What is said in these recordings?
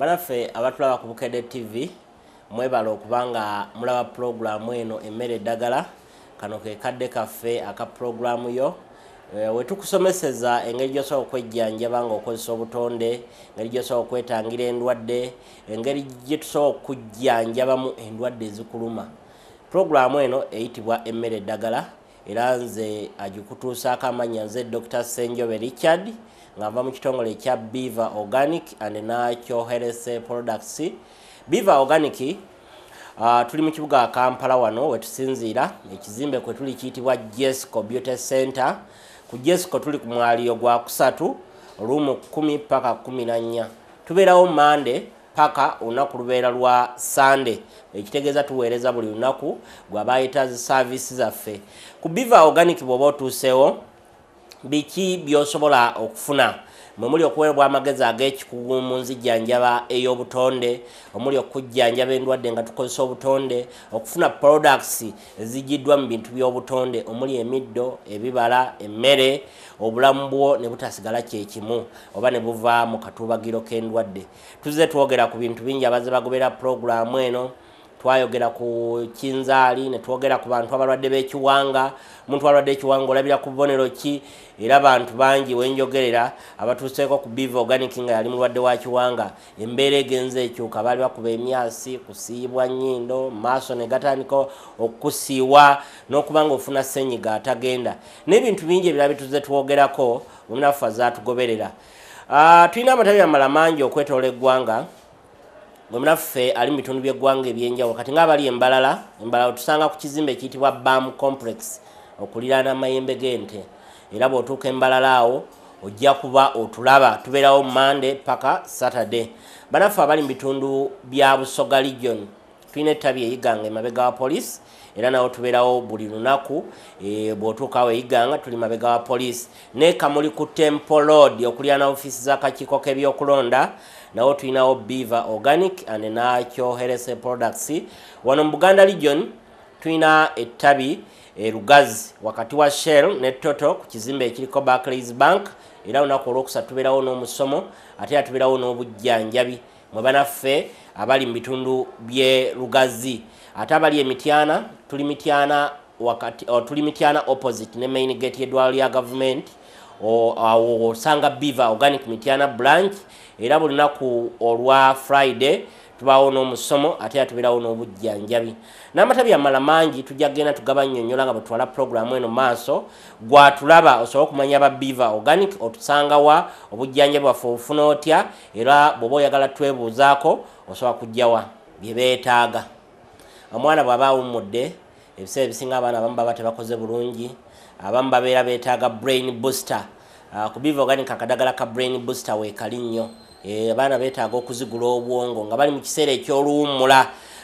banaffe abatulaba ku bukedde tv mwebala okubanga mulaba pulogulaamu eno emmere eddagala kano ke kadde kaffe aka pulogulaamu yo eh, wetukusomeseza engeri gyosobola okwejjanjaba nga okozesa obutonde engeri gyosobola okwetangira endwadde engeri gyetusobola okujjanjabamu endwadde ezikuluma pulogulaamu eno eyitibwa emmere eddagala era nze agikutuusaako amanya nze dr senjobe richard ngava mu kitongole ekya beaver organic and nachoherese products beaver organic uh, tuli mu kibuga kampala wano wetusinziira ekizimbe kwe tuli kiyitibwa jesco beauty center ku jesco tuli ku mwaliyo gwa kusatu olumu 1 paka 14 tubeerawo mande paka olunaku lubeera lwa sande ekitegeeza tuweereza buli lunaku gwabayita zi service zaffe ku beaver organic bwoba otuuseewo biki byosobola okufuna mwemuli okuweebwa amagezi ag'ekikugu mu nzijjanjaba ey'obutonde omuli okujjanjaba endwadde nga tukozesa obutonde okufuna products ezijiddwa mu bintu by'obutonde omuli emiddo ebibala emmere obulamu bwo ne butasigala kyekimu oba ne buva mu katuubagiro k'endwadde tuzze twogera ku bintu bingi abazze bagobera puroguraamu eno twayogera ku kinzaali netwogera ku bantu abalwadde b'ekiwanga omuntu alwadde ekiwanga olabira ku bubonero ki era bantu bangi wenjogerera abatuuseeko ku biva organic nga yali mulwadde wa kiwanga embeera egenza ekyuka baali bakuba emyasi kusiibwa nyindo maaso negatandika okusiiwa n'okuba nga ofuna senyiga atagenda n'ebintu bingi ebira bituze twogerako omunafu azatugoberera ah, tulina amatabi amala mangi okwetoola eggwanga mwemunaffe ali mu bitundu byeggwanga ebyenjawulo kati ngaabali embalala embalala otusanga ku kizimbe ekiyitibwa bam complex okuliraana amayembe g'ente era bw'otuuka embalala awo ojja kuba otulaba tubeerawo mande paka saturday banaffe abali mu bitundu bya busoga legion tulina ettabi eyiganga emabega wa polisi era nawo tubeerawo buli lunaku e, bw'otuukawo eyiganga tuli mabega wa polisi ne kamuli ku temple road okuliraana offisi z'akakiiko k'ebyokulonda nawo tulinawo beaver organic and nakyoherese products wano mu buganda region tulina ettabi erugazi wakati wa shell ne toto ku kizimbe ekiriko barclays bank era lunaku olwokusa tubeerawo n'omusomo ate era tubeerawo n'obujjanjabi mwe banaffe abali mu bitundu bye lugazi ate abali emityana tuli mityana wakati oh, tuli mityana opposite ne main gate yeddwalo lya gavumenti awo osanga beaver organic mityana branch era buli lunaku olwa friday tubaawo n'omusomo ate era tubeerawo n'obujjanjabi n'amatabi amala mangi tujja kgenda tugaba nnyonnyola nga bwetwala puroguramu eno maaso gwatulaba osobole okumanya aba beaver organic otusangawa obujjanjabi bwaffe obufuna otya era bw'oba oyagala twebuuzaako osobola kujjawa bye beetaaga omwana bw'aba awummudde ebiseera ebisinga abaana abamu baba tebakoze bulungi abamu babeera betaaga brain booster ah, ku bivoganika akadagala ka brain booster weekali nnyo eh, abaana beetaaga okuzigula obwongo nga bali mu kiseera ekyoluwummula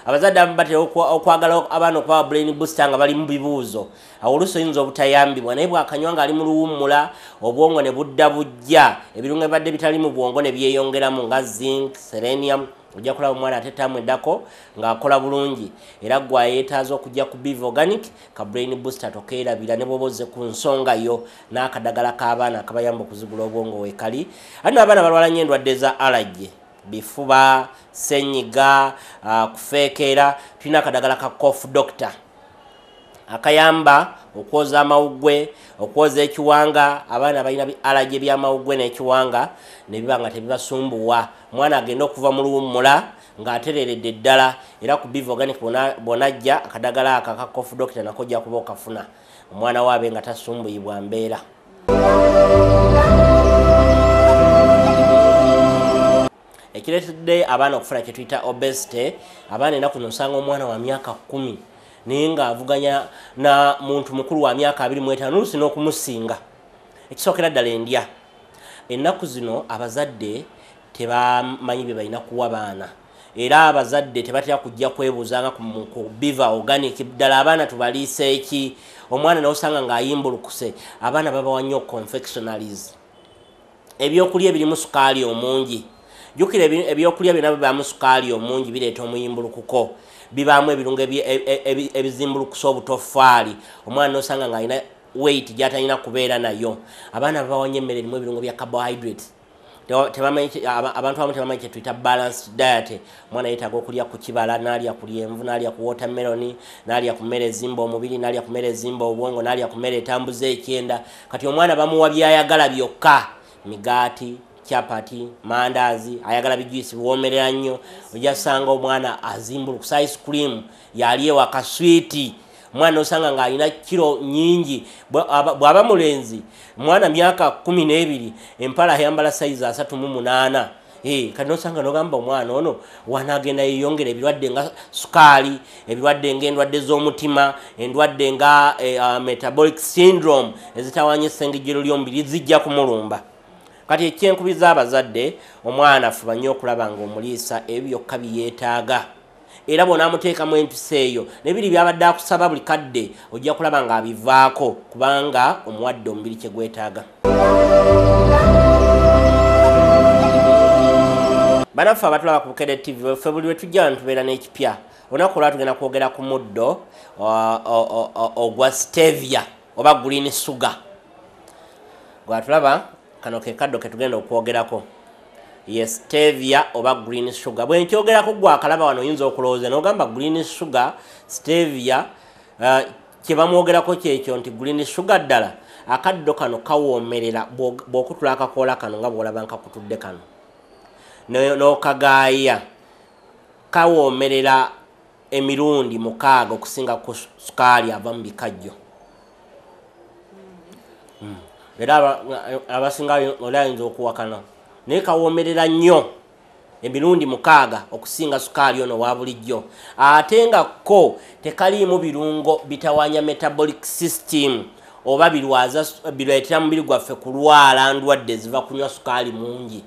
abazadde abamu batera okwagala abaana okubawa brain booster nga bali mu bibuuzo ah, oluusi oyinza obutayambibwa naye bwakanywa ng'ali mu luwummula obwongo ne budda bujja ebirungo ebibadde bitali mu bwongo ne byeyongeramu nga zinc selenium ojja kulaba omwana ate tamweddako ng'akola bulungi era ggwe ayeetaaza okujja ku biv organic ka brain booster tokeerabira ne bwobaozze ku nsonga yo n'akadagala k'abaana akabayamba okuzigula obwongo weekali ate n'abaana balwala nnyo endwadde za alagi bifuba senyiga ah, kufeekeera tulina akadagala ka cof doctor akayamba okwoza amawuggwe okwoza ekiwanga abaana balina alaje ebyamawuggwe n'ekiwanga nebiba nga tebibasumbuwa omwana agenda okuva mu luwummula ng'atereredde eddala era ku biva oganic bonajja akadagala ako akakofu dokita nako ojja kuba okafuna omwana waabe nga tasumbuyibwa mbeera ekireetedde abaana okufuna kyetuyita obesite abaana enaku nosanga omwana wa myaka kumi naye ngaavuganya na muntu mukulu wa myaka abiri muetano olusi n'okumusinga ekisookera ddala endya ennaku zino abazadde tebamanyi bye balina kuwa baana era abazadde tebatera kujja kwebuuzanga kubiva organic ddala abaana tubaliisa eki omwana nawosanga ng'ayimba olukuse abaana babawa nnyo confectionaries ebyokulya ebirimu sukaali omungi jjukira ebyokulya byonna bibamu sukaali omungi bireeta omuyimbulukuko bibamu ebirungo e-, e-, ebizimbulukusa obutofaali omwana nosanga nga alina weit gyatalina kubeera nayo abaana babawanya emmere erimu ebirungo bya carbohydrate abantu abamu tebamanyi kyetwita balanced diet omwana yeetaaga okulya ku kibala naalya kulya envu naalya ku watermeloni naalya ku mmere ezimba omubiri naalya ku mmere ezimba obwongo naalya ku mmere etambuza ekyenda kati omwana bamuwa byayagala byokka migaati capati mandazi ayagala bijuisi biwomerera nnyo ojasanga omwana azimbulukusa ice cream yaliye wakaswiti omwana osanga ngaalina kiro nyingi bwaba mulenzi mwana myaka kumi n'ebiri empala ayambala saizi asatu mu munaana eh, kati nosanga nogamba omwana ono wanagenda yeyongera ebirwadde nga sukaali ebirwadde nga endwadde z'omutima endwadde nga eh, ah, metabolic syndrome ezitawanya essengejero ly'omubiri zijja kumulumba kati ekyenkubiza abazadde omwana fuba nnyo okulaba ngaomuliisa ebyokka byeyeetaaga era bwonaamuteekamu empisa eyo nebiri byabadde akusaba buli kadde ojja kulaba ngaabivaako kubanga omuwadde omubiri kyegwetaaga banaffe abatulaba ku bukede tv ffe buli lwetujja wanitubeera n'ekipya olunaku olwa tugenda kwogera ku muddo ogwa stevia oba green sugar gwatulaba kano ke kaddo ke tugenda okwogerako ye stevia oba green sugar bwe nkyogerako gwe akalaba wano oyinza okulowooza n'ogamba green sugar stevia uh, kye bamwogerako kyekyo nti green sugar ddala akaddo kano kawoomerera bw'okutula akakoola kano nga bw'olaba nkakutudde kano n'okagaaya kawoomerera emirundi mukaaga okusinga ku sukaali ava mu bikajjo era abasinga oli ayinza okuwakana naye kawomerera nnyo emirundi mukaaga okusinga sukaali ono wa bulijjo ate nga ko tekaliimu birungo bitawanya metabolic system oba birwazabirwetera mubiri gwaffe kulwala ndwadde ziva kunywa sukaali mungi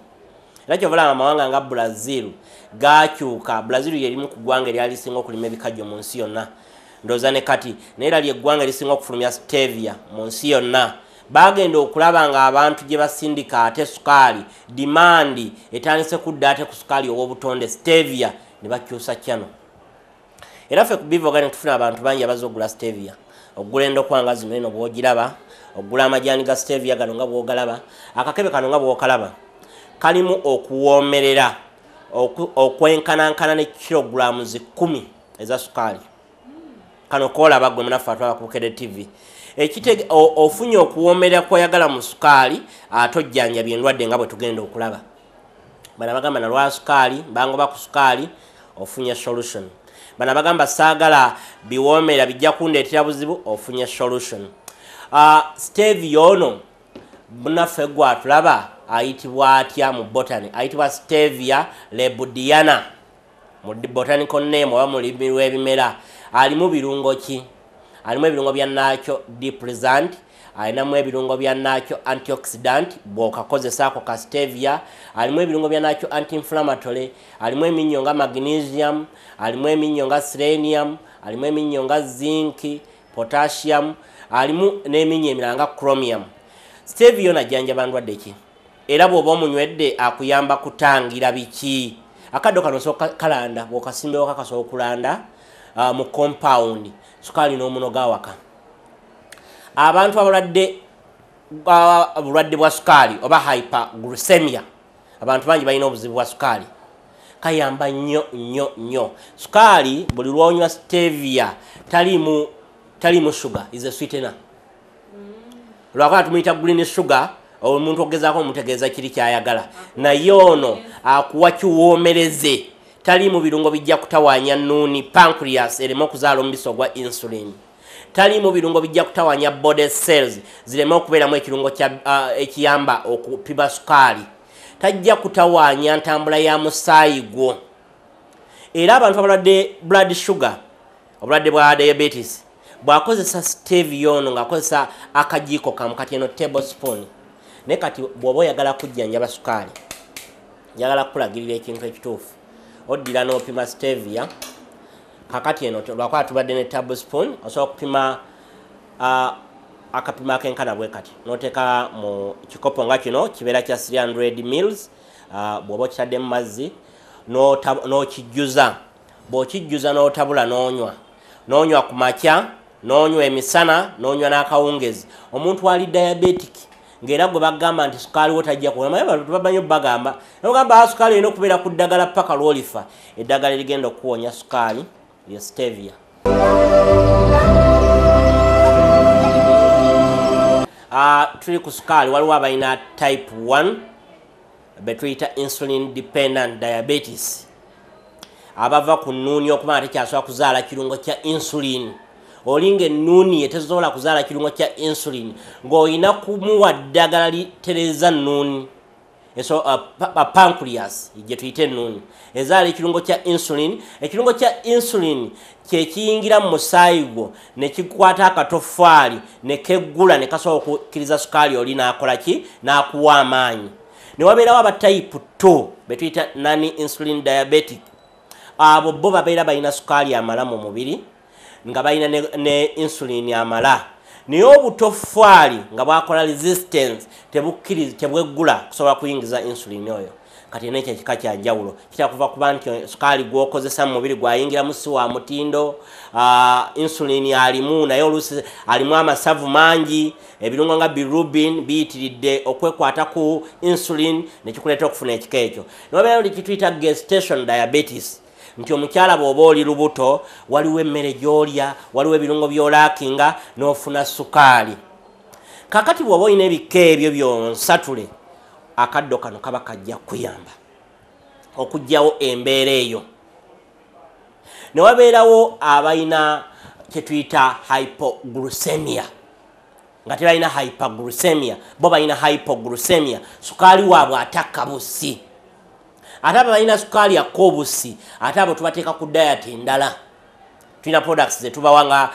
era kyovalaba amawanga nga brazil gakyuka brazil yerimu ku ggwanga eryalisinga okulima ebikajjo mu nsi yonna ndooza ne kati naye era lyeggwanga erisinga okufulumya stevia mu nsi yonna bagenda okulaba ng'abantu gye basindika ate sukaali dimandi etandise kudda ate ku sukaali ow'obutonde stevia ne bakyusa kyano era ffe ku bivogani tufuna abantu bangi abazze ogula stevia okugula endokwanga zino eno bw'ogiraba okugula amajaani ga stevia gano nga bw'ogalaba akakebe kano nga bw'okalaba kalimu okuwoomerera okwenkanankana ne kirogulamu zi kumi eza sukaali kano koolaba gwe munaffe atwaba kubukede tivi ofunye okuwomera kwoyagala mu sukaali ate ojjanjaba endwadde nga bwe tugenda okulaba bana bagamba nalwa sukaali bangoba ku sukaali ofunye solution bana bagamba saagala biwomera bijja kundeetera buzibu ofunye solution uh, steve yono bunaffe gwe atulaba ayitibwa atya mu botany ayitibwa stevia lebudiana mu botanical name oba mu lulimi lw'ebimera alimu birungo ki alimu ebirungo bya nakyo depresant alinamu ebirungo bya nakyo antioxidant bwokakozesaako kastevia alimu ebirungo bya nakyo antiinflamatory alimu eminyo nga magnesium alimu eminyo nga sirenium alimu eminyo nga zinc potassium alimu n'eminyo emirala nga chromium stevia yo najjanja bandwadde ki era bw'oba omunywedde akuyamba kutangira biki akaddo kano sooka kalanda bwokasimbewo kakasobola okulanda ah, mu compound sukaali n'omuno gawaka abantu abalwadde obulwadde bwa sukaali oba hyper glucemia abantu bangi balina obuzibu bwa sukaali kayamba nnyo nnyo nnyo sukaali buli lwonywa stevia talimu talimu suga ize switena lwakola tumuyita green suga omuntu ogezaako omutegeeza kiri kyayagala naye ono akuwa kiwomereze tali mu birungo bijja kutawanya nuuni pancreas ereme okuzaala omubiso gwa insulin tali mu birungo bijja kutawanya body cells zireme okubeeramu ekirungo kya uh, ekiyamba okupima sukaali tajja kutawanya ntambula ya musaayi gwo era abantu abalwadde blood sugar obulwadde bwa diabetes bwakozesa steviono ngaakozesa akajiiko kamukati eno table spoon naye kati bwoba oyagala kujjanjaba sukaali njagala kulagirira ekintu ekituufu oddira n'opima stevia kakati eno lwakuba tubadde ne tablespoon osobola okupima ah, akapima akenkana bwe kati noteeka mu kikopo nga kino kibeera kya 300 mils ah, bw'oba okitadde mu mazzi n'okijjuza bw'okijjuza n'otabula n'onywa n'onywa ku makya n'onywa emisana n'onywa n'akawungezi omuntu wali diabetiki ng'era gwe bagamba nti sukaali wotajja kuwona naye bantu babanyo bagamba nogamba a ah, sukaali olina okubeera ku ddagala paka lwolifa eddagala erigenda okuwonya sukaali ye stevia ah, tuli ku sukaali waliwo abalina type 1 betuyita insulin dependent diabetes abava ku nuuni okumaa tekyasobola kuzaala kirungo kya insulini olinga ennuuni yetezola kuzaala kirungo kya insulin ng'olina kumuwa ddagala litereza nnuuni uh, pancreas gye tuyite ennuuni ezaala ekirungo kya insulin ekirungo kya insulin kyekiyingira mu musaayi gwo ne kikwata akatofaali ne keggula ne kasobola okukkiriza sukaali oli n'akolaki n'akuwa amaanyi newabeerawo abatayipu t betuyita nani insulin diabetic abo bo babeera balina sukaali amala mu mubiri nga balina ne, ne insulin amala naye obutofaali nga bwakola resistance tebweggula kusobola kuyingiza insulin oyo kati nekyo kika kyanjawulo kitakuva kuba nti sukaali gwokozesa mumubiri gwayingiramu si wa mutindo uh, insulin alimu naye olusi alimu amasavu mangi ebirungo nga birubin biyitiridde okwekwata ku insulin nekikuleeta okufuna ekika ekyo nobeera oli kituyita gestation diabetes nti omukyala bwoba oli lubuto waliwo emmere gyolya waliwo ebirungo byolakinga nofuna sukaali kakati bwoba olina ebika ebyo byonsatule akaddo kano kaba kajja kukuyamba okugjawo embeera eyo newabeerawo abalina kyetuyita hypoglusemia nga tebalina hypoglusemia bo balina hypoglusemia sukaali waabwe atakka busi ate abo balina sukaali akko obusi ate abo tubateeka ku diet endala tulina products zetubawanga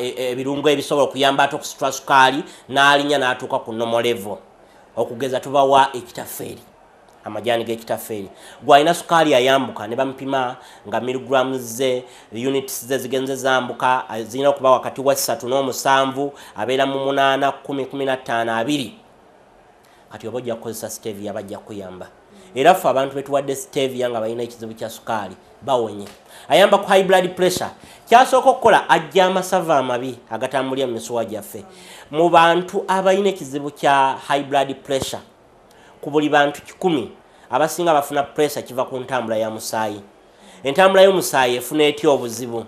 e, e, ebirungo ebisobola okuyamba ate okusitula sukaali n'alinya n'atuuka ku nomolevo okugeza tubawa ekitaferi amajaani g'ekitaferi gwalina sukaali ayambuka ne bamupima nga miligram ze units ze zigenze zambuka zirina okuba wakati wa ssatu n'omusanvu abeera mu munaana kumi kumi na ttaano abiri kati oba ojja kukozesa stevi aba ajja kuyamba era ffe abantu betuwadde stevia nga balina ekizibu kya sukaali bawonye ayamba ku high blood pressure kyasooka okukola ajja amasava amabi agatambulya mu misuwa gyaffe mu bantu abalina ekizibu kya high blood pressure ku buli bantu kikumi abasinga bafuna pressa kiva ku ntambula ya musaayi entambula y'omusaayi efuna etya obuzibu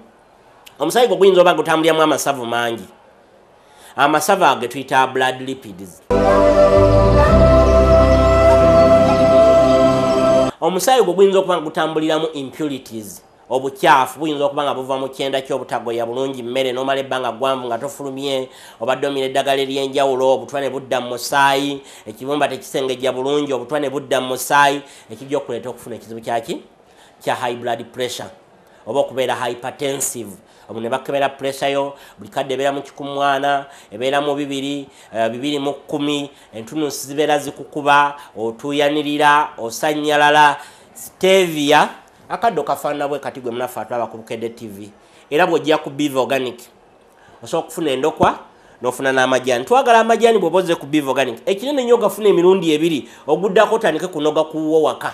omusaayi gwe guyinza oba gutambulyamu amasavu mangi amasavu ge tuyita blood lipids omusaayi gwe guyinza okuba nga gutambuliramu impurities obukyafu buyinza okuba nga buva mu kyenda kyobutagoya bulungi mmere nomala ebbanga gwanvu nga tofulumye obadde omira eddagala eryenjawulo obutwa ne budda mu musaayi ekibumba tekisengejja bulungi obutwa ne budda mu musaayi ekijja okuleeta okufuna ekizibu kyaki kya high blood pressure oba okubeera hypertensive omu ne bakebera puresa yo buli kadde ebeera mu kikumu mwana ebeera mu bibiri eh, bibiri mu kkumi entunusi zibeera zikukuba otuyanirira osanyalala stevia akaddo kafaanana bwe kati gwe munaffe atulaba ku bukedde tv era bw'ojja ku biva organic osobola okufuna endokwa nofuna n'amajaani twagala amajaani bwobaoze ku biva organic ekinene nnyo ogafuna emirundi ebiri oguddako otandike kunoga kuwo waka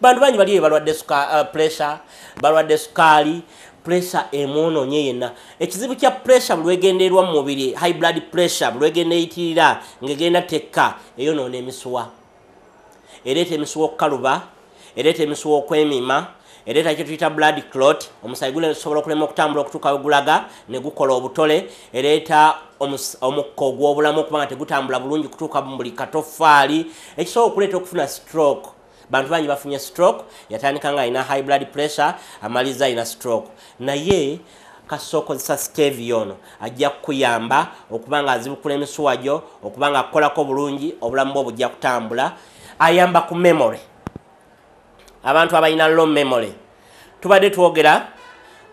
bantu bangi bali balwadde eh, pressure balwadde sukaali pressure emwonoonye yenna ekizibu kya pressure bulwegenderwa mu mubiri high blood pressure bulwegenda eyitirira ngaegenda tekka eyonoona emisuwa ereeta emisuwa okukaluba ereeta emisuwa okwemima ereeta kye tuyita blood clot omusayi gusobola okulema okutambula okutuuka wegulaga ne gukola obutole ereeta omukka ogw'obulamu okuba nga tegutambula bulungi kutuuka buli katofaali ekisobola okuleeta okufuna stroke bantu bangi bafunye stroke yatandika nga alina high blood pressure amaliza alina stroke naye kasookozesa skevi yono ajja kukuyamba okuba nga azibukula emisuwa gyo okuba nga akukolako bulungi obulamu bwe bujja kutambula ayamba ku memory abantu abalina lo memory tubadde twogera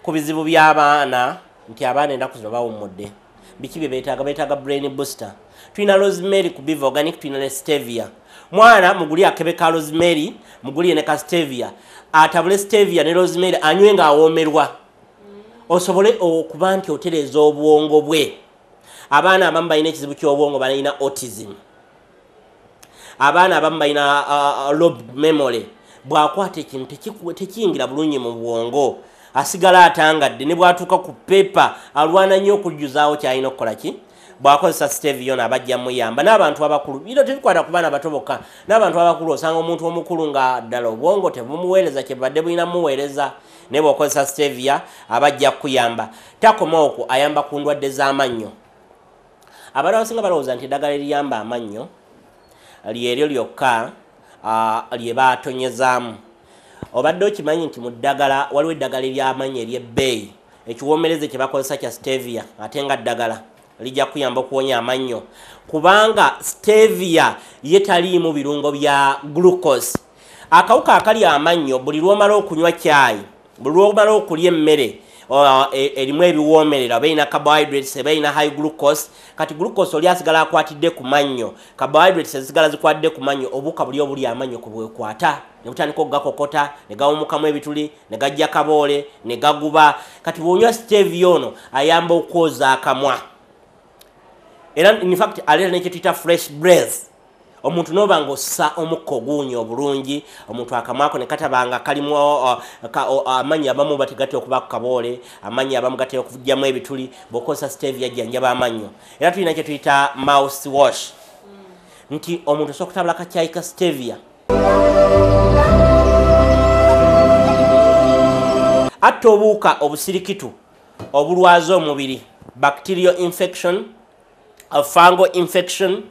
ku bizibu by'abaana nti abaana ennaku zino bawummudde biki bye beetaaga beetaaga brain booster tulina rosemary ku bivoganic tulina lestevia mwana muguli akebe ka rosemary muguli ne ka stevia atabule stevia ne rosemary anywe ngaawomerwa osobole okuba nti otereeza obwongo bwe abaana abamu balina ekizibu kyobwongo balina autism abaana abamu balina uh, uh, lob memory bwakwata ekintu tekiyingira bulungi mu bwongo asigala atangadde ne bwatuuka ku pepa alwana nnyo okujjuzaawo kyalina okukola ki bwakozesa stevion abajja muyamba n'abantu abakulu ino tebikwata ku baana bato bokka n'abantu abakulu osanga omuntu omukulu nga ddala obwongo tebumuweereza kyebadde bulina mumuweereza naye bwakozesa stevia abajja kkuyamba takoma okwo ayamba ku ndwadde z'amannyo abantu abasinga balowooza nti eddagala eriyamba amannyo lyeryo lyokka lye baatonyezaamu obadde okimanyi nti mu ddagala waliwo eddagala eryamanyi ery'ebbeeyi ekiwomereze kye bakozesa kya stevia ate nga ddagala lijja kuyamba okuwonya amannyo kubanga stevia yetaliimu birungo bya glucose akawuka akali amannyo buli lwomala okunywa kyayi buli lwomala okulya emmere uh, e, erimu ebiwoomerera balina carbohydrates balina high glucose kati glucose oli asigala akwatidde ku mannyo carbohydrates ezisigala zikwatidde ku mannyo obuka buli obuli amannyo kubwekwata ne butandika okugakokota ne gawumukamu ebituli ne gajja kaboole ne gaguba kati bwunywa stevi ono ayamba okwoza akamwa era infact aleeta nekyetuyita fresh breath omuntu noba nga ossa omukka ogunya obulungi omuntu akamwako nekatabanga kalimu uh, uh, amanyi abamu bategatea okuba ku kaboole amanyi abamu gatea okujjamu ebituli bwokozesa steve yajjanjaba amanyo era tulina kyetuyita mouth wash nti omuntu osobola okutabula kakyayi ka stevia atta obuuka obusirikitu obulwaza omubiri bacterial infection fungal infection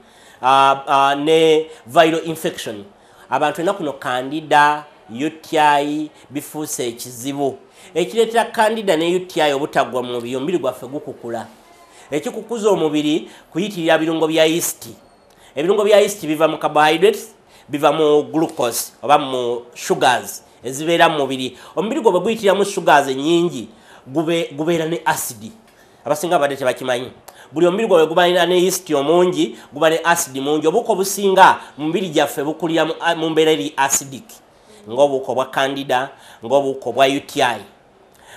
uh, uh, ne viral infection abantu ennaku no kandida uti bifuuse ekizibu ekireetera kandida ne uti obutagwa mu mubiri omubiri gwaffe gukukula ekikukuza omubiri kuyitirira birungo bya east ebirungo bya east biva mu carbohydrates biva mu glucose oba mu sugars ezibeera mu mubiri omubiri gwe bwe guyitiramu sugars nyingi gubeera ne asidi abasinga badde tebakimanyi buli omubiri gwawe gubalina neyisiti omungi guba ne asidi mungi obuuka obusinga mumubiri gyaffe bukulira mu ah, mbeera eri asidic ngaobuuka obwa kandida ngaobuuka obwa uti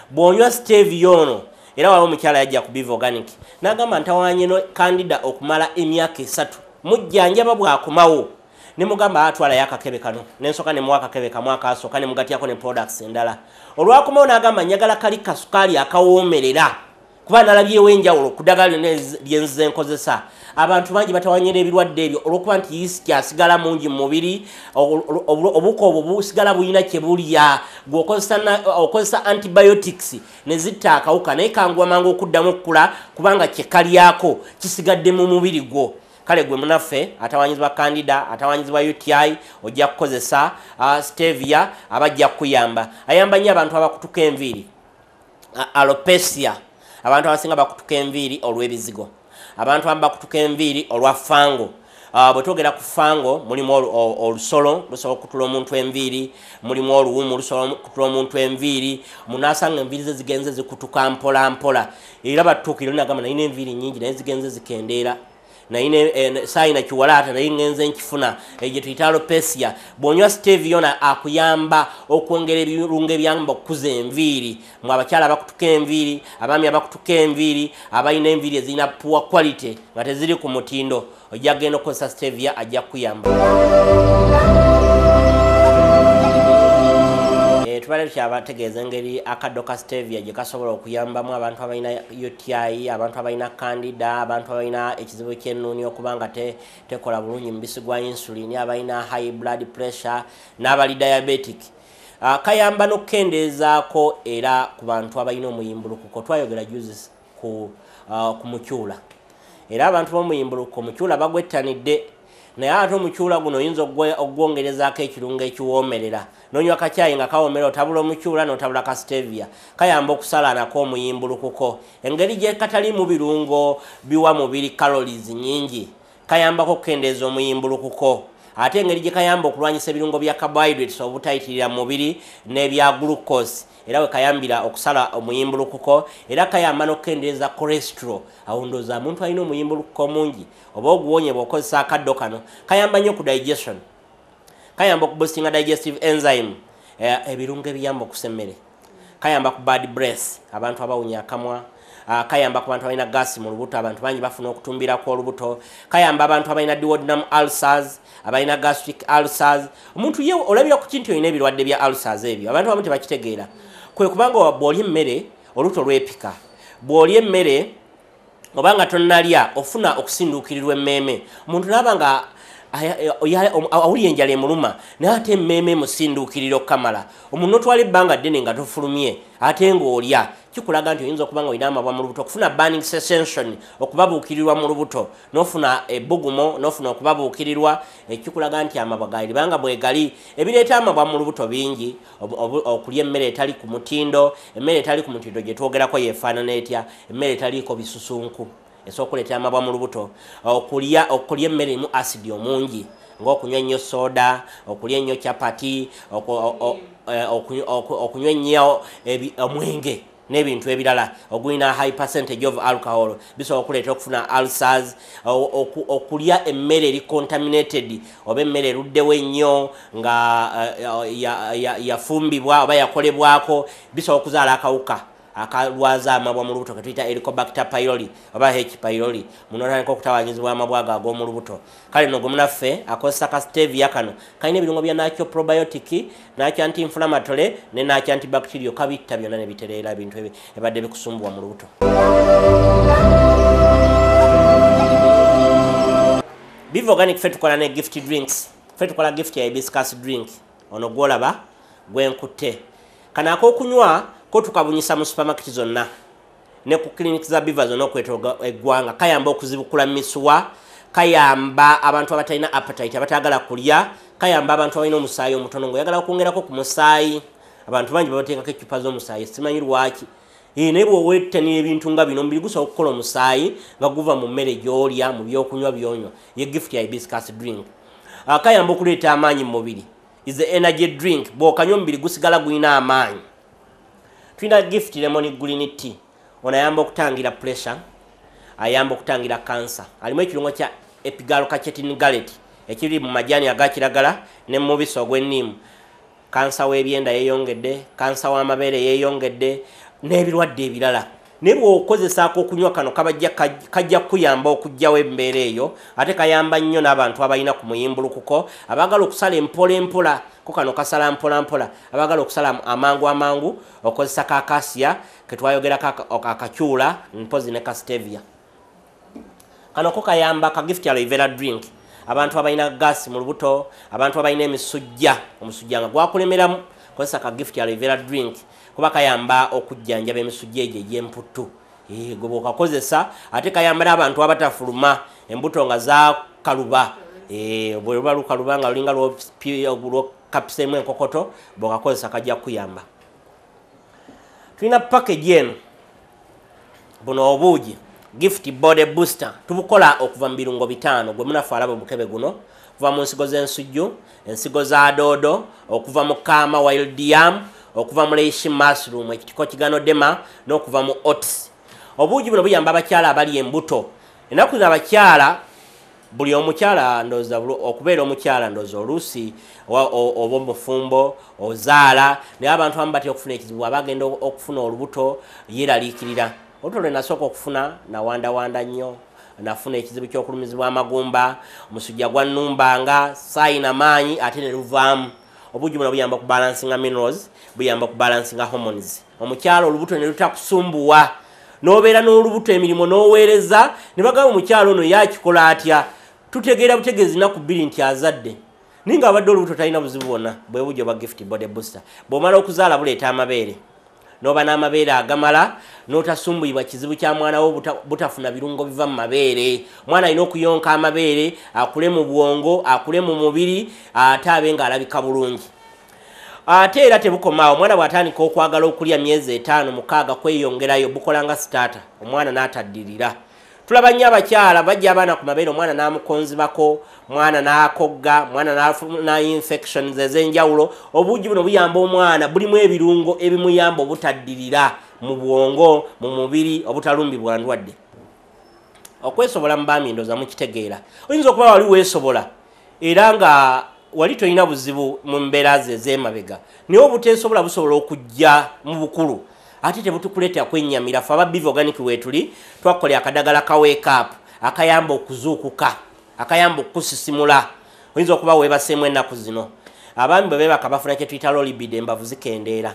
bwonywa steve yono era waliwo omukyala yajja ku bivoganic nagamba ntawanye no kandida okumala emyaka esatu mujjanjaba bwakomawo nemugamba atwalayo ah, akakebe kano nensoka nemuwa akakebe kamwakasooka nemugatyako ne products endala olwakomawo nagamba njagala kali kasukaali akawomerera kuba nalabyewo enjawulo ku ddagala lyona lyenze nkozesa abantu bangi batawanyira ebirwadde ebyo olwokuba nti isi kyasigala mungi mu mubiri obuko obwo busigala bulina kyebulya gweokozesa antibiotics ne zitta akawuka naye kanguwa mangu okuddamu okkula kubanga kyekalyako kisigadde mu mubiri gwo kale gwe munaffe atawanyizibwa kandida atawanyizibwa uti ojja kukozesa uh, stevia abajja kukuyamba ayamba nnyo abantu abakutuka enviri uh, alopesia abantu abasinga bakutuka enviiri olw'ebizigo abantu abamu bakutuka enviiri olwa fango ah, bwe twogera ku fango mulimu olusolo lusobola okutula omuntu enviiri mulimu oluwumu lusobola okutula omuntu enviiri munasanga enviiri ze zigenze zikutuka mpola mpola era batutuukire nagamba nayina enviiri nyingi naye zigenze zikendeera Eh, naye saalina kiwalaata naye ŋenze nkifuna egyetuyita alopesia bwonywa stevyona akuyamba okwongera ebirunga ebyamba okukuza enviiri mwe abakyala abakutuka enviiri abaami abakutuka enviiri abalina enviiri ezirina puwa quality nga teziri ku mutindo ojja genda okukozesa stevia ajja kukuyamba tubale tukyabategeeza engeri akadoka stevia gye kasobola okuyambamu abantu abalina uti abantu abalina kandida abantu abalina ekizibu kyenuuni okuba nga tekola bulungi mubisi gwa insulini abalina high blood pressure n'abali diabetic ah, kayamba n'okukendeezaako era ku bantu abalina omuyimbulukuko twayogera juses ku ah, mucyula era abantu b'omuyimbulukuko mucyula bagwettanidde naye ate omukyula guno oyinza okgwongerezaako ekirungo ekiwoomerera nonywa kakyayi nga kawoomera otabula omukyula n'otabula kasitevia kayamba okusalanako omuyimbulukuko engeri gyekatali mu birungo biwa mubiri calories nyingi kayambako okukendeeza omuyimbulukuko ate engeri gyekayamba okulwanyisa ebirungo bya carbohydrates obutayitirira mubiri n'ebya glucose era wekayambira okusala omuyimbulukuko era kayamba n'okukendereza cholesterol awo ndooza omuntu alina omuyimbulukuko mungi oba oguwonye bw'okozesa akaddo kano kayamba nnyo ku digestion kayamba okubustinga digestive enzyme eh, ebirungo ebiyamba okusa emmere kayamba ku bad breath abantu abawunya akamwa kayamba ku bantu abalina gasi mu lubuto abantu bangi bafuna okutumbirako olubuto kayamba abantu abalina duodnam alsars abalina gastric alsars omuntu ye olabira ku kintu olina ebirwadde bya alsars ebyo abantu abamu tebakitegeera kwe kubanga bwoli emmere oluto lwepika bwoli emmere obanga tonalya ofuna okusindukirirwa emmeeme omuntu naaba nga awulira enjala emuluma naye ate emmeeme emusindukiriro kamala omuntu notwala ebbanga ddene nga tofulumye ate ngaolya kikulaga nti oyinza okuba nga olina amabwa mu lubuto okufuna banning sesension okubabuukirirwa mu lubuto n'ofuna ebbugumo eh, n'ofuna okubabuukirirwa ekikulaga eh, nti amabwa gaali banga bwe gali ebireeta amabwa mu lubuto bingi okulya emmere etali ku mutindo emmere etali ku mutindo gye twogerako yeefaanana etya emmere etaliiko bisusunku esookuleetera amabwa mu lubuto okulya okulya emmere erimu asidi omungi ngaokunywa ennyo sooda okulya ennyo capati eh, okunywa ennyo omwenge nebintu ebirala ogulina high percentage of alcohol bisobola okuleeta okufuna alsars okulya emmere eri contaminated oba emmere eruddewo ennyo nga eh, yafumbibwa oba yakolebwako bisobola okuzaala akawuka akalwaza amabwa mu lubuto ketuyita helicobacter pyroli oba h pyroli munotandika okutawanyizibwa amabwa ago ag'omu lubuto kale nno gwemunaffe akozesa kastevia kano kalina ebirungo bya nakyo probiotic nakyo anti inflamatole ne nakyo anti bacteria kabitta byonna ne bitereera ebintu ebadde bikusumbuwa mu lubuto bivoganic fe tukola ne gift drinks fe tukola gift ya ebiscus drink ono gwolaba gwenkutte kanaakookunywa ko tukabunyisa mu supermarket zonna ne ku clinic za biva zonna okwetoga eggwanga kayamba okuzibukula misuwa kayamba abantu abatalina appetite abataagala kulya kayamba abantu abalina omusaayi omutono ngaoyagala okwongerako ku musaayi abantu bangi babateekako ecupa z'omusaayi simanyi lwaki naye bwowetanira ebintu nga bino mubiri gusobola okukola omusaayi nga guva mu mmere gy'olya mu byokunywa byonywa ye gift ya ibiscus drink ah, kayamba okuleeta amaanyi mu mubiri is the energy drink bwokanywa omubiri gusigala gulina amaanyi tuyina gift lemon green tea ono ayamba okutangira pressure ayamba okutangira kansa alimu ekirungo kya epigalo ka chetin galet ekiri mu majani agakiragala ne mubiso ogw'ennimu kansa w'ebyenda yeeyongedde kansa w'amabeere yeeyongedde n'ebirwadde ebirala naye lwokozesaako okunywa kano kajja kukuyamba okugjawo embeera eyo ate kayamba nnyo n'abantu abalina ku muyimbulukuko abaagala okusala empola empola ko kano kasala mpolampola abaagala okusala amangu amangu okozesa kakasia ketwayogerako akacyula mpozi ne kastevia kano ko kayamba kagift alivera drink abantu abalina gasi mu lubuto abantu abalina emisujja omusujja nga gwakulemeramu kozesa kagift alivera drink kuba kayamba okujjanjaba emisujja egyo egy'emputtu gwebwe okakozesa ate kayamba n'abantu abatafuluma embuto nga zakaluba bwe luba lukaluba nga lulinga lwokapiseemu enkokoto bweokakozesa kajja kukuyamba tulina pakage enu buno obuugi gift bode booster tubukola okuva mu birungo bitaano gwe munafe alaba omukebe guno okuva mu nsigo z'ensujju ensigo za doodo okuva mu kama wildam okuva mu leishi masroom ekitiko kigano dema n'okuva mu ots obuugi buno buyamba abakyala abali embuto ennaku zino abakyala buli omukyala ndoza okubeera omukyala ndoza oluusi oba omufumbo ozaala naye abantu abamu batera okufuna ekizibu abagenda okufuna olubuto yeeraliikirira olubuto lwe nasooka okufuna nawandawanda nnyo nafuna ekizibu kyokulumizibwa amagumba omusujja gwa nnumbanga saayina maanyi ate ne luvaamu obuugi buno buyamba okubalansinga minerals buyamba okubalansinga homons omukyalo olubuto ne lutakusumbuwa nobeera n'olubuto emirimu n'oweereza ne bagamba omukyalo ono yakikola atya tutegeera butegeezi naku bbiri nti azadde ninga abadde olubuto talina buzibu bwonna bwebujo bwa gift bodebuster bwomala okuzaala buleeta amabeere noba n'amabeere agamala n'otasumbuyibwa kizibu kya mwanawo butafuna birungo biva mu mabeere mwana alina okuyonka amabeere akule mu bwongo akule mu mubiri ate abe ng'alabika bulungi ate era tebukomaawo omwana bw'atandika okwagala okulya myezi etaano mukaaga kweyongerayo bukolanga sitaata omwana n'ataddirira tulaba nnyo abakyala bajja abaana ku mabeere omwana n'amukonzibako mwana n'akogga mwana nainfections ez'enjawulo obuugi buno buyamba omwana bulimu ebirungo ebimuyamba obutaddirira mu bwongo mu mubiri obutalumbi bwa ndwadde okwesobola mu baami ndoza mukitegeera oyinza okuba wali weesobola era nga wali tolina buzibu mu mbeera ze ez'emabega naye obuteesobola busobola okujja mu bukulu ate tebutukuleetera kwennyamira fe ababbiva organic wetuli twakole akadagala ka wake up akayamba okuzuukuka akayamba okukusisimula oyinza okuba webaseemu ennaku zino abaami bwe bebaka bafuna kyetuyita lolibide embavu zikendeera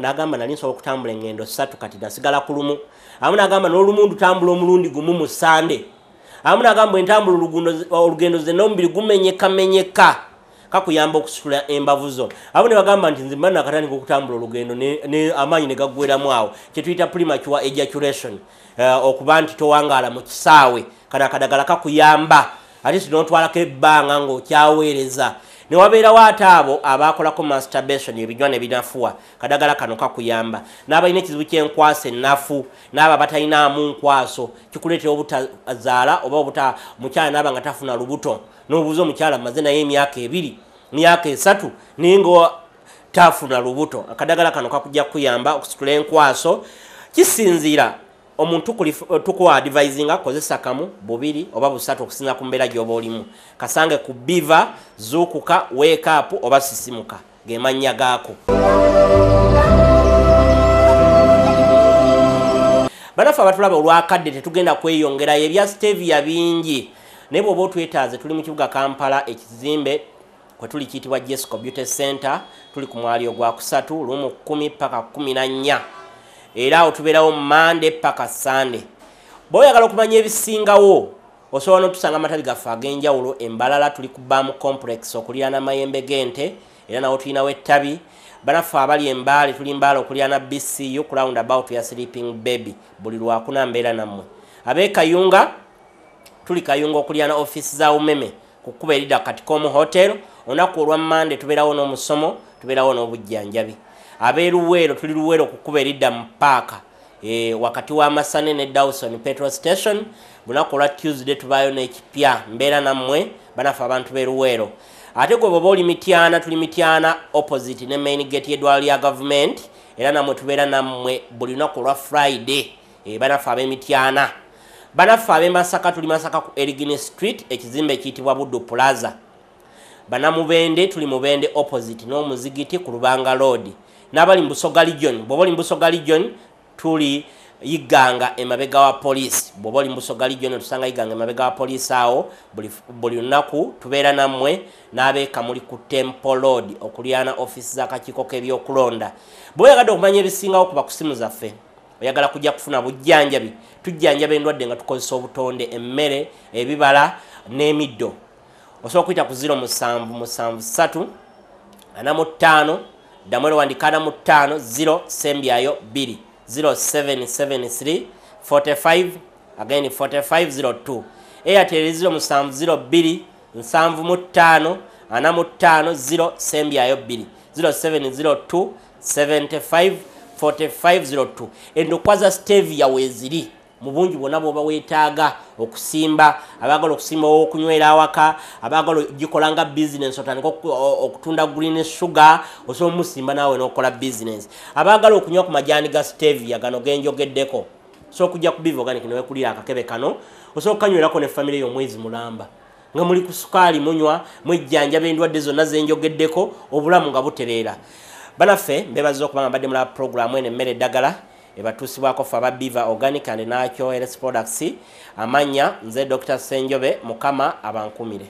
nagamba nali nsobola okutambula eŋŋendo ssatu kati nasigala ku lumu amu nagamba n'olumundu tambula omulundi gumu mu sande amu nagamba entambula olugendo zenaomubiri gumenyekamenyeka kakuyamba okusitula embavu zo abo ne bagamba nti nze mbana akatandika okutambula olugendo amaanyi ne gagweramu awo kyetuyita primatua ejaculation eh, okuba nti towangaala mu kisaawe kati akadagala kakuyamba ate si notwalako ebbanga ngaokyaweereza newabeerawo ate abo abakolako masturbation ebinywa nebinafuwa kadagala kano kakuyamba n'abalina ekizibu kyenkwasa ennafu n'abo abatalinaamu nkwaso kikuleetera obutazaala oba obuta mukyala naaba nga tafuna lubuto n'obuuza omukyala mumaze naye emyaka ebiri myaka esatu ninga tafuna lubuto akadagala kano kakujja kuyamba okusitula enkwaso kisinzira omuntu tukuwa advising akozesa kamu bubiri oba busatu okusinga ku mbeera gyoba olimu kasange ku biva zuukuka wekap oba sisimuka gemannya gaako banaffe abatulaba olwakadde tetugenda kweyongerayo ebya stevia bingi naye bweoba otwetaaze tuli mu kibuga kampala ekizimbe kwe tuli kiyitibwa jessica beauty center tuli ku mwalio gwa kusatu lumu kumi paka kumi na nnya era awo tubeerawo mande paka sande bweoyagala okumanya ebisingawo osobola n'otusanga amatabi gaffe ag'enjawulo embalala tuli ku baamu complex okuliraana mayembe g'ente era nawo tulinawo ettabi banaffe abali embaale tuli mbaala okuliraana bcu crowund about ya sleeping baby buli lwakuna mbeera nammwe ab'e kayunga tuli kayunga okuliraana offisi za umeme ku kkuba eridda kati komu hotel olunaku olwamande tubeerawo n'omusomo tubeerawo n'obujjanjabi abeeruweero tuli luweero kukuba eridda mu paaka eh, wakati w'amasane ne dawson petro station lunaku olwa tuesday tubaayo n'ekipya mbeera nammwe banaffe abantu beeruweero ate gwe baba oli mityana tuli mityana opposite ne main gate yeddwalo lya gavument era nammwe tubeera nammwe buli lunaku olwa friday eh, banaffe ab'emityana banaffe ab'emasaka tuli masaka ku erigin street ekizimbe ekiyitibwa buddu plaza bana mubende tuli mubende opposite n'omuzigiti ku lubanga lod n'abali mbusoga region bwoba oli mbusoga region tuli yiganga emabega wa polisi bwoba oli mbusoga region otusanga yiganga emabega wa polisi awo buli lunaku tubeera nammwe n'abeeka muli ku tempo lod okulyana offisi z'akakiiko k'ebyokulonda bwe oyagadde okumanya ebisingawo kuba ku simu zaffe oyagala kujja kufuna bujjanjabi tujjanjaba endwadde nga tukozesa obutonde emmere ebibala n'emiddo osobola okuyita ku 0 musanvu musanvu 3 ana mutaano ddamu erowandika ana mutaano 0 sembyayo 2 0773 45 45 02 eyateri 0 musanvu 02 nsanvu mutaano ana mutaano 0 sembyayo 2 0702 75 4502 endokwa za stevia weeziri mu bungi bwonna bwoba weetaaga okusimba abaagala okusimba ookunywera awaka abaagala gikola nga bisinesi otandika okutunda green sugar osobola omusimba naawe n'okola bisinesi abaagala okunywa ku majaani ga stevia gano genjogeddeko osobola okujja ku biva oganic newekulira akakebe kano osobola okukanywerako ne famire yo omwezi mulamba nga muli ku sukaali munywa mwejjanjaba endwadde zonna zenjogeddeko obulamu nga butereera banaffe mbeebaziza okuba nga mbadde mulaba programu eno emmere eddagala ebatuusibwako fe ababiva organical nakyo ls products amanya nze dr senjobe mukama abankumire